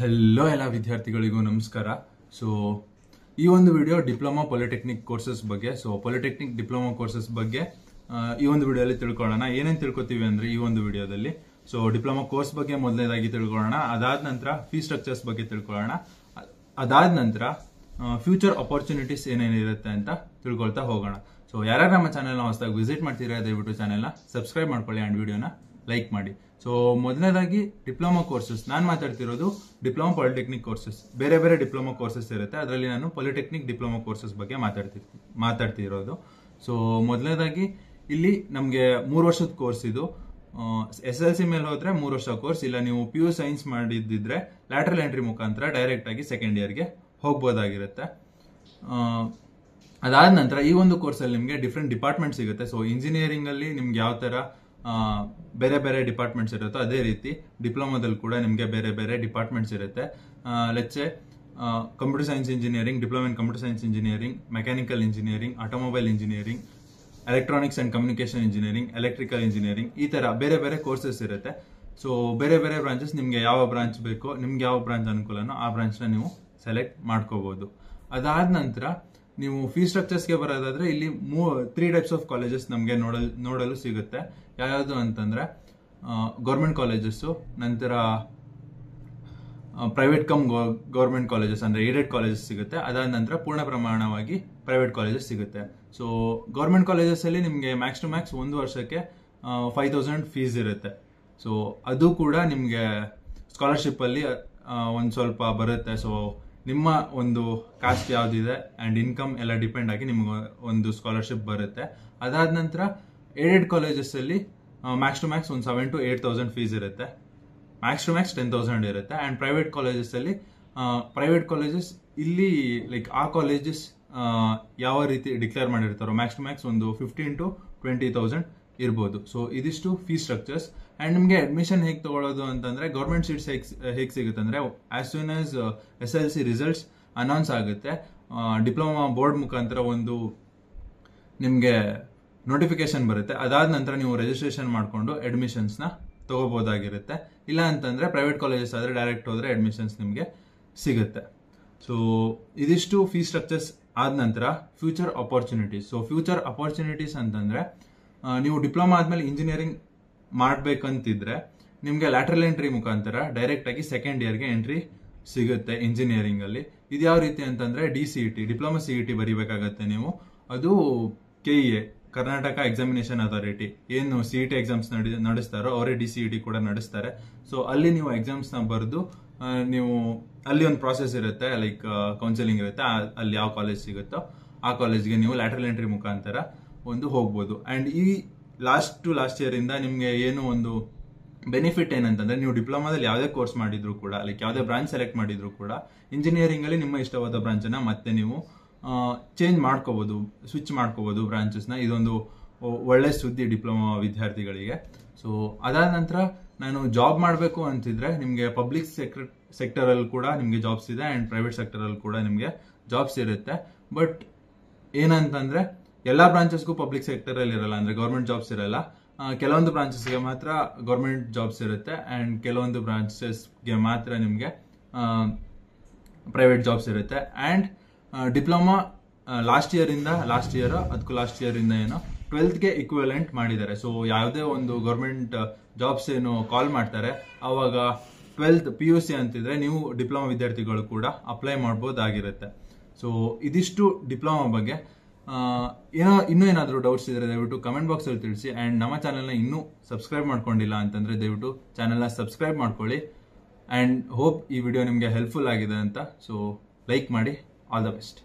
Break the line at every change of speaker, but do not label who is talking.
hello ಎಲ್ಲ ವಿದ್ಯಾರ್ಥಿಗಳಿಗೂ ನಮಸ್ಕಾರ ಸೊ ಈ ಒಂದು ವಿಡಿಯೋ ಡಿಪ್ಲೊಮಾ ಪಾಲಿಟೆಕ್ನಿಕ್ ಕೋರ್ಸಸ್ ಬಗ್ಗೆ ಸೊ ಪಾಲಿಟೆಕ್ನಿಕ್ ಡಿಪ್ಲೊಮಾ ಕೋರ್ಸಸ್ ಬಗ್ಗೆ ಈ ಒಂದು ವಿಡಿಯೋದಲ್ಲಿ ತಿಳ್ಕೊಳ್ಳೋಣ ಏನೇನು ತಿಳ್ಕೊತೀವಿ ಅಂದರೆ ಈ ಒಂದು ವಿಡಿಯೋದಲ್ಲಿ ಸೊ ಡಿಪ್ಲೊಮಾ ಕೋರ್ಸ್ ಬಗ್ಗೆ ಮೊದಲನೇದಾಗಿ ತಿಳ್ಕೊಳ್ಳೋಣ ಅದಾದ ನಂತರ ಫೀ ಸ್ಟ್ರಕ್ಚರ್ಸ್ ಬಗ್ಗೆ ತಿಳ್ಕೊಳ್ಳೋಣ ಅದಾದ ನಂತರ ಫ್ಯೂಚರ್ ಅಪರ್ಚುನಿಟೀಸ್ ಏನೇನಿರುತ್ತೆ ಅಂತ ತಿಳ್ಕೊಳ್ತಾ ಹೋಗೋಣ ಸೊ ಯಾರು ನಮ್ಮ ಚಾನಲ್ನ ಹೊಸದಾಗಿ ವಿಸಿಟ್ ಮಾಡ್ತೀರಾ ದಯವಿಟ್ಟು ಚಾನೆಲ್ನ ಸಬ್ಸ್ಕ್ರೈಬ್ ಮಾಡ್ಕೊಳ್ಳಿ ಆ್ಯಂಡ್ ವಿಡಿಯೋನ ಲೈಕ್ ಮಾಡಿ ಸೊ ಮೊದಲನೇದಾಗಿ ಡಿಪ್ಲೊಮಾ ಕೋರ್ಸಸ್ ನಾನು ಮಾತಾಡ್ತಿರೋದು ಡಿಪ್ಲೊಮಾ ಪಾಲಿಟೆಕ್ನಿಕ್ ಕೋರ್ಸಸ್ ಬೇರೆ ಬೇರೆ ಡಿಪ್ಲೊಮಾ ಕೋರ್ಸಸ್ ಇರುತ್ತೆ ಅದರಲ್ಲಿ ನಾನು ಪಾಲಿಟೆಕ್ನಿಕ್ ಡಿಪ್ಲೊಮಾ ಕೋರ್ಸಸ್ ಬಗ್ಗೆ ಮಾತಾಡ್ತಿರ್ತೀನಿ ಮಾತಾಡ್ತಿರೋದು ಸೊ ಮೊದಲನೇದಾಗಿ ಇಲ್ಲಿ ನಮಗೆ ಮೂರು ವರ್ಷದ ಕೋರ್ಸ್ ಇದು ಎಸ್ ಎಲ್ ಸಿ ಮೇಲೆ ಹೋದರೆ ಮೂರು ವರ್ಷ ಕೋರ್ಸ್ ಇಲ್ಲ ನೀವು ಪಿ ಯು ಸೈನ್ಸ್ ಮಾಡಿದ್ದಿದ್ರೆ ಲ್ಯಾಟ್ರಲ್ ಎಂಟ್ರಿ ಮುಖಾಂತರ ಡೈರೆಕ್ಟಾಗಿ ಸೆಕೆಂಡ್ ಇಯರ್ಗೆ ಹೋಗ್ಬೋದಾಗಿರುತ್ತೆ ಅದಾದ ನಂತರ ಈ ಒಂದು ಕೋರ್ಸಲ್ಲಿ ನಿಮಗೆ ಡಿಫ್ರೆಂಟ್ ಡಿಪಾರ್ಟ್ಮೆಂಟ್ ಸಿಗುತ್ತೆ ಸೊ ಇಂಜಿನಿಯರಿಂಗಲ್ಲಿ ನಿಮ್ಗೆ ಯಾವ ಥರ ಬೇರೆ ಬೇರೆ ಡಿಪಾರ್ಟ್ಮೆಂಟ್ಸ್ ಇರುತ್ತೋ ಅದೇ ರೀತಿ ಡಿಪ್ಲೊಮಾದಲ್ಲಿ ಕೂಡ ನಿಮಗೆ ಬೇರೆ ಬೇರೆ ಡಿಪಾರ್ಟ್ಮೆಂಟ್ಸ್ ಇರುತ್ತೆ ಲೆಚ್ಚೆ computer science engineering diploma in computer science engineering mechanical engineering automobile engineering electronics and communication engineering electrical engineering ಈ ಥರ ಬೇರೆ ಬೇರೆ ಕೋರ್ಸಸ್ ಇರುತ್ತೆ ಸೊ ಬೇರೆ ಬೇರೆ ಬ್ರಾಂಚಸ್ ನಿಮಗೆ ಯಾವ ಬ್ರಾಂಚ್ ಬೇಕೋ ನಿಮ್ಗೆ ಯಾವ ಬ್ರಾಂಚ್ ಅನುಕೂಲನೋ ಆ ಬ್ರಾಂಚ್ನ ನೀವು ಸೆಲೆಕ್ಟ್ ಮಾಡ್ಕೋಬೋದು ಅದಾದ ನಂತರ ನೀವು ಫೀ ಸ್ಟ್ರಕ್ಚರ್ಸ್ಗೆ ಬರೋದಾದ್ರೆ ಇಲ್ಲಿ ಮೂ ತ್ರೀ ಟೈಪ್ಸ್ ಆಫ್ ಕಾಲೇಜಸ್ ನಮಗೆ ನೋಡಲು ನೋಡಲು ಸಿಗುತ್ತೆ ಯಾವ್ಯಾವುದು ಅಂತಂದರೆ ಗೌರ್ಮೆಂಟ್ ಕಾಲೇಜಸ್ಸು ನಂತರ ಪ್ರೈವೇಟ್ ಕಮ್ ಗೌರ್ಮೆಂಟ್ ಕಾಲೇಜಸ್ ಅಂದರೆ ಏಡೆಡ್ ಕಾಲೇಜಸ್ ಸಿಗುತ್ತೆ ಅದಾದ ನಂತರ ಪೂರ್ಣ ಪ್ರಮಾಣವಾಗಿ ಪ್ರೈವೇಟ್ ಕಾಲೇಜಸ್ ಸಿಗುತ್ತೆ ಸೊ ಗೌರ್ಮೆಂಟ್ ಕಾಲೇಜಸ್ಸಲ್ಲಿ ನಿಮಗೆ ಮ್ಯಾಕ್ಸ್ ಟು ಮ್ಯಾಕ್ಸ್ ಒಂದು ವರ್ಷಕ್ಕೆ ಫೈವ್ ತೌಸಂಡ್ ಫೀಸ್ ಇರುತ್ತೆ ಸೊ ಅದು ಕೂಡ ನಿಮಗೆ ಸ್ಕಾಲರ್ಶಿಪ್ಪಲ್ಲಿ ಒಂದು ಸ್ವಲ್ಪ ಬರುತ್ತೆ ಸೊ ನಿಮ್ಮ ಒಂದು ಕಾಸ್ಟ್ ಯಾವುದಿದೆ ಆ್ಯಂಡ್ ಇನ್ಕಮ್ ಎಲ್ಲ ಡಿಪೆಂಡ್ ಆಗಿ ನಿಮ್ಗೆ ಒಂದು ಸ್ಕಾಲರ್ಶಿಪ್ ಬರುತ್ತೆ ಅದಾದ ನಂತರ ಏಡೆಡ್ ಕಾಲೇಜಸ್ಸಲ್ಲಿ ಮ್ಯಾಕ್ಸ್ ಟು ಮ್ಯಾಕ್ಸ್ ಒಂದು seven to eight thousand fees ಇರುತ್ತೆ max to max ten thousand ಇರುತ್ತೆ ಆ್ಯಂಡ್ ಪ್ರೈವೇಟ್ ಅಲ್ಲಿ ಪ್ರೈವೇಟ್ ಕಾಲೇಜಸ್ ಇಲ್ಲಿ ಲೈಕ್ ಆ ಕಾಲೇಜಸ್ ಯಾವ ರೀತಿ ಡಿಕ್ಲೇರ್ ಮಾಡಿರ್ತಾರೋ ಮ್ಯಾಕ್ಸ್ ಟು ಮ್ಯಾಕ್ಸ್ ಒಂದು ಫಿಫ್ಟೀನ್ ಟು ಟ್ವೆಂಟಿ ತೌಸಂಡ್ ಇರ್ಬೋದು ಸೊ ಇದಿಷ್ಟು ಫೀಸ್ ಸ್ಟ್ರಕ್ಚರ್ಸ್ ಆ್ಯಂಡ್ ನಿಮಗೆ ಅಡ್ಮಿಷನ್ ಹೇಗೆ ತೊಗೊಳೋದು ಅಂತಂದರೆ ಗೌರ್ಮೆಂಟ್ ಸೀಟ್ಸ್ ಹೇಗೆ ಹೇಗೆ ಸಿಗುತ್ತೆ ಅಂದರೆ as soon as S L C results announce uh, ಆಗುತ್ತೆ ಡಿಪ್ಲೊಮಾ ಬೋರ್ಡ್ ಮುಖಾಂತರ ಒಂದು ನಿಮಗೆ ನೋಟಿಫಿಕೇಶನ್ ಬರುತ್ತೆ ಅದಾದ ನಂತರ ನೀವು ರಿಜಿಸ್ಟ್ರೇಷನ್ ಮಾಡಿಕೊಂಡು ಅಡ್ಮಿಷನ್ಸ್ನ ತೊಗೋಬೋದಾಗಿರುತ್ತೆ ಇಲ್ಲ ಅಂತಂದರೆ ಪ್ರೈವೇಟ್ ಕಾಲೇಜಸ್ ಆದರೆ ಡೈರೆಕ್ಟ್ ಹೋದರೆ ಅಡ್ಮಿಷನ್ಸ್ ನಿಮಗೆ ಸಿಗುತ್ತೆ ಸೊ ಇದಿಷ್ಟು ಫೀ ಸ್ಟ್ರಕ್ಚರ್ಸ್ ಆದ ನಂತರ future opportunities so future opportunities ಅಂತಂದರೆ ನೀವು ಡಿಪ್ಲೊಮಾ ಆದ್ಮೇಲೆ ಇಂಜಿನಿಯರಿಂಗ್ ಮಾಡಬೇಕಂತಿದ್ರೆ ನಿಮಗೆ ಲ್ಯಾಟ್ರಲ್ ಎಂಟ್ರಿ ಮುಖಾಂತರ ಡೈರೆಕ್ಟಾಗಿ ಸೆಕೆಂಡ್ ಇಯರ್ಗೆ ಎಂಟ್ರಿ ಸಿಗುತ್ತೆ ಇಂಜಿನಿಯರಿಂಗಲ್ಲಿ ಇದು ಯಾವ ರೀತಿ ಅಂತಂದರೆ D C E e T diploma C E e T ಬರೀಬೇಕಾಗತ್ತೆ ನೀವು ಅದು K E A Karnataka examination authority ಏನು ಸಿ ಇ ಟಿ ಎಕ್ಸಾಮ್ಸ್ ನಡೆ ನಡೆಸ್ತಾರೋ ಅವರೇ ಡಿ ಸಿ ಇ ಟಿ ಕೂಡ ನಡೆಸ್ತಾರೆ ಸೊ ಅಲ್ಲಿ ನೀವು ಎಕ್ಸಾಮ್ಸ್ನ ಬರೆದು ನೀವು ಅಲ್ಲಿ ಒಂದು ಪ್ರಾಸೆಸ್ ಇರುತ್ತೆ ಲೈಕ್ ಕೌನ್ಸಿಲಿಂಗ್ ಇರುತ್ತೆ ಅಲ್ಲಿ ಯಾವ ಕಾಲೇಜ್ ಸಿಗುತ್ತೋ ಆ ಕಾಲೇಜ್ಗೆ ನೀವು ಲ್ಯಾಟ್ರಲ್ ಎಂಟ್ರಿ ಮುಖಾಂತರ ಒಂದು ಹೋಗ್ಬೋದು ಆ್ಯಂಡ್ ಈ ಲಾಸ್ಟ್ ಟು ಲಾಸ್ಟ್ ಇಯರಿಂದ ನಿಮಗೆ ಏನು ಒಂದು ಬೆನಿಫಿಟ್ ಏನಂತಂದರೆ ನೀವು ಡಿಪ್ಲೊಮಾದಲ್ಲಿ ಯಾವುದೇ ಕೋರ್ಸ್ ಮಾಡಿದರೂ ಕೂಡ ಲೈಕ್ ಯಾವುದೇ ಬ್ರಾಂಚ್ ಸೆಲೆಕ್ಟ್ ಮಾಡಿದರೂ ಕೂಡ ಇಂಜಿನಿಯರಿಂಗಲ್ಲಿ ನಿಮ್ಮ ಇಷ್ಟವಾದ ಬ್ರಾಂಚನ್ನು ಮತ್ತೆ ನೀವು ಚೇಂಜ್ ಮಾಡ್ಕೋಬೋದು ಸ್ವಿಚ್ ಮಾಡ್ಕೋಬೋದು ಬ್ರಾಂಚಸ್ನ ಇದೊಂದು ಒಳ್ಳೆ ಸುದ್ದಿ ಡಿಪ್ಲೊಮಾ ವಿದ್ಯಾರ್ಥಿಗಳಿಗೆ ಸೊ ಅದಾದ ನಂತರ ನಾನು ಜಾಬ್ ಮಾಡಬೇಕು ಅಂತಿದ್ರೆ ನಿಮಗೆ ಪಬ್ಲಿಕ್ ಸೆಕ್ಟರ್ ಸೆಕ್ಟರಲ್ಲಿ ಕೂಡ ನಿಮಗೆ ಜಾಬ್ಸ್ ಇದೆ ಆ್ಯಂಡ್ ಪ್ರೈವೇಟ್ ಸೆಕ್ಟರಲ್ಲಿ ಕೂಡ ನಿಮಗೆ ಜಾಬ್ಸ್ ಇರುತ್ತೆ ಬಟ್ ಏನಂತಂದರೆ ಎಲ್ಲ ಬ್ರಾಂಚಸ್ಗೂ ಪಬ್ಲಿಕ್ ಸೆಕ್ಟರಲ್ಲಿ ಇರಲ್ಲ ಅಂದರೆ ಗೌರ್ಮೆಂಟ್ ಜಾಬ್ಸ್ ಇರಲ್ಲ ಕೆಲವೊಂದು ಬ್ರಾಂಚಸ್ಗೆ ಮಾತ್ರ ಗೌರ್ಮೆಂಟ್ ಜಾಬ್ಸ್ ಇರುತ್ತೆ ಆ್ಯಂಡ್ ಕೆಲವೊಂದು ಬ್ರಾಂಚಸ್ಗೆ ಮಾತ್ರ ನಿಮಗೆ ಪ್ರೈವೇಟ್ ಜಾಬ್ಸ್ ಇರುತ್ತೆ ಆ್ಯಂಡ್ ಡಿಪ್ಲೊಮಾ ಲಾಸ್ಟ್ ಇಯರಿಂದ ಲಾಸ್ಟ್ ಇಯರ್ ಅದಕ್ಕೂ ಲಾಸ್ಟ್ ಇಯರಿಂದ ಏನೋ ಟ್ವೆಲ್ತ್ಗೆ ಇಕ್ವಲೆಂಟ್ ಮಾಡಿದ್ದಾರೆ ಸೊ ಯಾವುದೇ ಒಂದು ಗೌರ್ಮೆಂಟ್ ಜಾಬ್ಸ್ ಏನು ಕಾಲ್ ಮಾಡ್ತಾರೆ ಅವಾಗ ಟ್ವೆಲ್ತ್ ಪಿ ಯು ಸಿ ಅಂತಿದ್ರೆ ನೀವು ಡಿಪ್ಲೊಮಾ ವಿದ್ಯಾರ್ಥಿಗಳು ಕೂಡ ಅಪ್ಲೈ ಮಾಡ್ಬೋದಾಗಿರುತ್ತೆ ಸೊ ಇದಿಷ್ಟು ಡಿಪ್ಲೊಮಾ ಬಗ್ಗೆ ಏನೋ ಇನ್ನೂ ಏನಾದರೂ ಡೌಟ್ಸ್ ಇದ್ದರೆ ದಯವಿಟ್ಟು ಕಮೆಂಟ್ ಬಾಕ್ಸಲ್ಲಿ ತಿಳಿಸಿ ಆ್ಯಂಡ್ ನಮ್ಮ ಚಾನಲ್ನ ಇನ್ನೂ ಸಬ್ಸ್ಕ್ರೈಬ್ ಮಾಡ್ಕೊಂಡಿಲ್ಲ ಅಂತಂದರೆ ದಯವಿಟ್ಟು ಚಾನಲ್ನ ಸಬ್ಸ್ಕ್ರೈಬ್ ಮಾಡ್ಕೊಳ್ಳಿ ಆ್ಯಂಡ್ ಹೋಪ್ ಈ ವಿಡಿಯೋ ನಿಮಗೆ ಹೆಲ್ಪ್ಫುಲ್ ಆಗಿದೆ ಅಂತ ಸೊ ಲೈಕ್ ಮಾಡಿ ಆಲ್ ದ ಬೆಸ್ಟ್